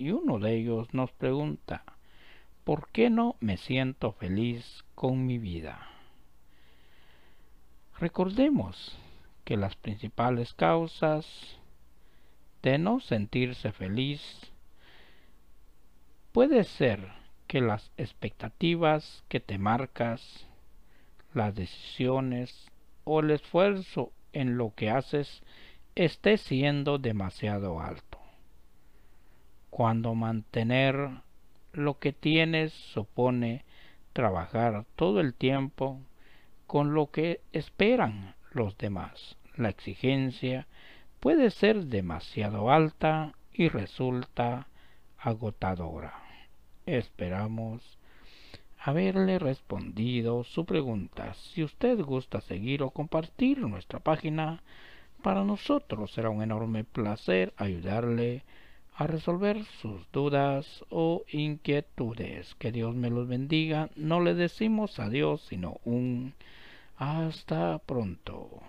y uno de ellos nos pregunta, ¿por qué no me siento feliz con mi vida? Recordemos que las principales causas de no sentirse feliz puede ser que las expectativas que te marcas, las decisiones o el esfuerzo en lo que haces esté siendo demasiado alto cuando mantener lo que tienes supone trabajar todo el tiempo con lo que esperan los demás. La exigencia puede ser demasiado alta y resulta agotadora. Esperamos haberle respondido su pregunta. Si usted gusta seguir o compartir nuestra página, para nosotros será un enorme placer ayudarle a resolver sus dudas o inquietudes. Que Dios me los bendiga. No le decimos adiós, sino un hasta pronto.